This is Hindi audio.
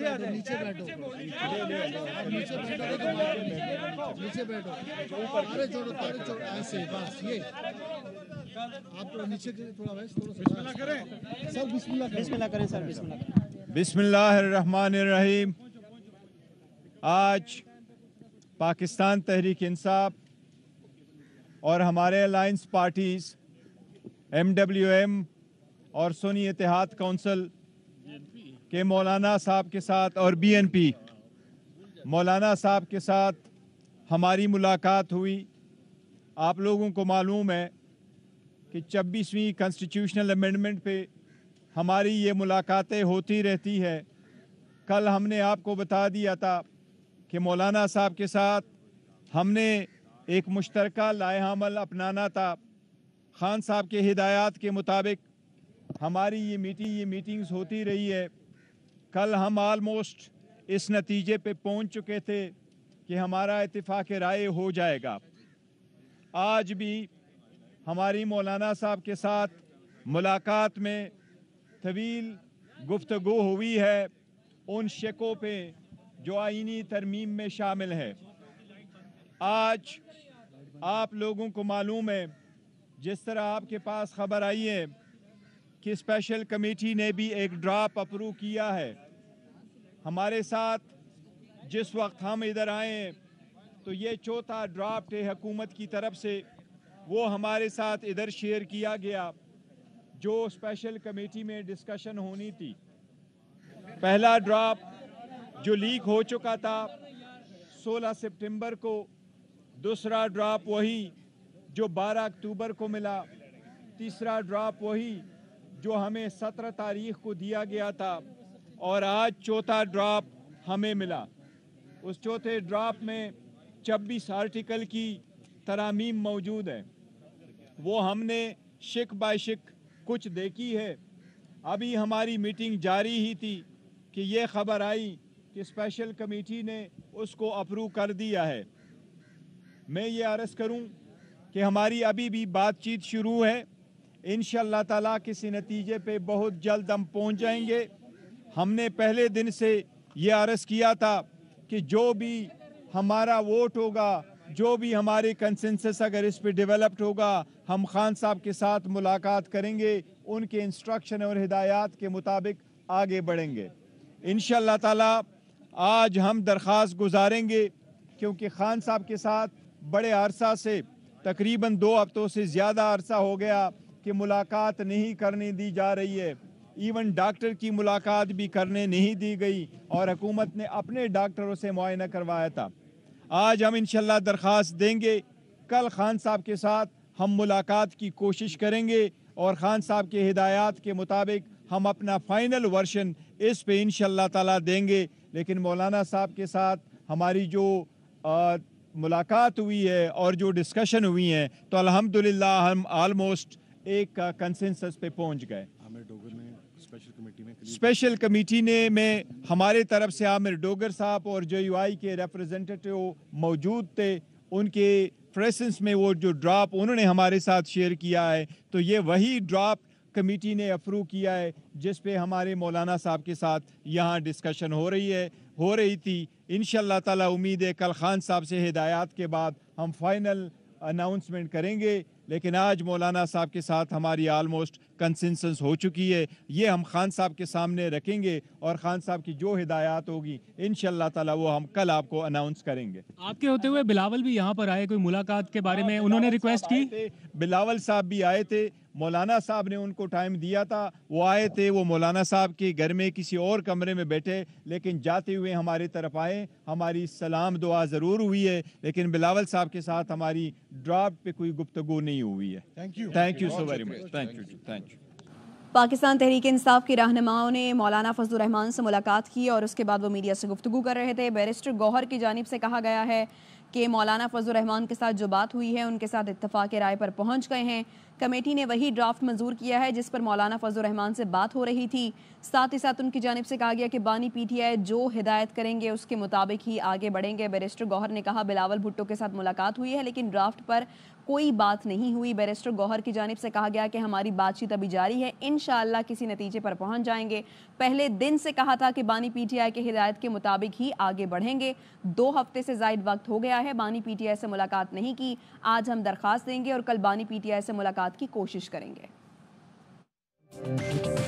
नीचे नीचे बैठो नीचे बैठो अरे छोड़ो छोड़ो ऐसे बस ये आप नीचे थोड़ा थोड़ा करें सर बिस्मिल्लाह बिस्मिल्लाह करें सर बिस्मिल्लाह बिस्मिल्लाहिर्रहमानिर्रहीम आज पाकिस्तान तहरीक इंसाफ और हमारे अलायंस पार्टीज़ एम और सोनी इतिहाद काउंसिल कि मौलाना साहब के साथ और बीएनपी मौलाना साहब के साथ हमारी मुलाकात हुई आप लोगों को मालूम है कि छब्बीसवीं कॉन्स्टिट्यूशनल अमेंडमेंट पे हमारी ये मुलाकातें होती रहती है कल हमने आपको बता दिया था कि मौलाना साहब के साथ हमने एक मुश्तरक लाहमल अपनाना था खान साहब के हिदायत के मुताबिक हमारी ये मीटिंग ये मीटिंग्स होती रही है कल हम आलमोस्ट इस नतीजे पे पहुंच चुके थे कि हमारा इतफाक़ राय हो जाएगा आज भी हमारी मौलाना साहब के साथ मुलाकात में तवील गुफ्तु हुई है उन शिकों पे जो आइनी तरमीम में शामिल है आज आप लोगों को मालूम है जिस तरह आपके पास ख़बर आई है कि स्पेशल कमेटी ने भी एक ड्राप अप्रूव किया है हमारे साथ जिस वक्त हम इधर आए तो ये चौथा ड्राफ्ट है हकूमत की तरफ से वो हमारे साथ इधर शेयर किया गया जो स्पेशल कमेटी में डिस्कशन होनी थी पहला ड्राफ्ट जो लीक हो चुका था 16 सितंबर को दूसरा ड्राफ्ट वही जो 12 अक्टूबर को मिला तीसरा ड्राफ्ट वही जो हमें सत्रह तारीख को दिया गया था और आज चौथा ड्राप हमें मिला उस चौथे ड्राप में छब्बीस आर्टिकल की तरामीम मौजूद है वो हमने शिक बाय शिक कुछ देखी है अभी हमारी मीटिंग जारी ही थी कि ये खबर आई कि स्पेशल कमेटी ने उसको अप्रूव कर दिया है मैं ये अर्ज़ करूं कि हमारी अभी भी बातचीत शुरू है इन ताला किसी नतीजे पे बहुत जल्द हम पहुंच जाएंगे हमने पहले दिन से ये अरस किया था कि जो भी हमारा वोट होगा जो भी हमारे कंसेंसस अगर इस पे डेवलप्ड होगा हम खान साहब के साथ मुलाकात करेंगे उनके इंस्ट्रक्शन और हिदायत के मुताबिक आगे बढ़ेंगे इन ताला आज हम दरख्वास गुजारेंगे क्योंकि खान साहब के साथ बड़े अरसा से तकरीबन दो हफ्तों से ज़्यादा अरसा हो गया कि मुलाकात नहीं करने दी जा रही है इवन डॉक्टर की मुलाकात भी करने नहीं दी गई और हुकूमत ने अपने डॉक्टरों से मुआयना करवाया था आज हम इनशाला दरख्वास्त देंगे कल खान साहब के साथ हम मुलाकात की कोशिश करेंगे और खान साहब के हिदायत के मुताबिक हम अपना फाइनल वर्शन इस पे इन ताला देंगे लेकिन मौलाना साहब के साथ हमारी जो आ, मुलाकात हुई है और जो डिस्कशन हुई है तो अलहमदिल्ला हम आलमोस्ट एक कंसेंसस पे पहुंच गए आमिर हाँ, डोगर ने स्पेशल कमेटी में स्पेशल कमेटी ने में हमारे तरफ से आमिर डोगर साहब और जे के रिप्रेजेंटेटिव मौजूद थे उनके प्रेसेंस में वो जो ड्राप उन्होंने हमारे साथ शेयर किया है तो ये वही ड्राप कमेटी ने अप्रूव किया है जिस पे हमारे मौलाना साहब के साथ यहाँ डिस्कशन हो रही है हो रही थी इन ताला उम्मीद है कल खान साहब से हिदायत के बाद हम फाइनल अनाउंसमेंट करेंगे लेकिन आज मौलाना साहब के साथ हमारी आलमोस्ट कंसेंसस हो चुकी है ये हम खान साहब के सामने रखेंगे और खान साहब की जो हिदायत होगी इन ताला वो हम कल आपको अनाउंस करेंगे आपके होते हुए बिलावल भी यहाँ पर आए कोई मुलाकात के बारे में उन्होंने रिक्वेस्ट की बिलावल साहब भी आए थे मौलाना साहब ने उनको टाइम दिया था वो आए थे वो मौलाना साहब के घर में किसी और कमरे में बैठे लेकिन जाते हुए हमारे तरफ आए हमारी सलाम दुआ ज़रूर हुई है लेकिन बिलावल साहब के साथ हमारी ड्राफ्ट पे कोई गुप्तगु नहीं नहीं हुई है thank you thank you so very much thank you thank you Pakistan Tehreek Insaf के रहनुमाओं ने मौलाना फजल रहमान से मुलाकात की और उसके बाद वो मीडिया से गुफ्तु कर रहे थे बैरिस्टर गौहर की जानब से कहा गया है कि मौलाना फजल रहमान के साथ जो बात हुई है उनके साथ इतफाक़ राय पर पहुंच गए हैं कमेटी ने वही ड्राफ्ट मंजूर किया है जिस पर मौलाना फजल रहमान से बात हो रही थी साथ ही साथ उनकी जानब से कहा गया कि बानी पीटीआई जो हिदायत करेंगे उसके मुताबिक ही आगे बढ़ेंगे बैरिस्टर गौहर ने कहा बिलावल भुट्टो के साथ मुलाकात हुई है लेकिन ड्राफ्ट पर कोई बात नहीं हुई बैरिस्टर गौहर की जानब से कहा गया कि हमारी बातचीत अभी जारी है इन किसी नतीजे पर पहुंच जाएंगे पहले दिन से कहा था कि बानी पीटीआई के हिदायत के मुताबिक ही आगे बढ़ेंगे दो हफ्ते से जायद वक्त हो गया है बानी पीटीआई से मुलाकात नहीं की आज हम दरख्वास्त देंगे और कल बानी पीटीआई से मुलाकात बात की कोशिश करेंगे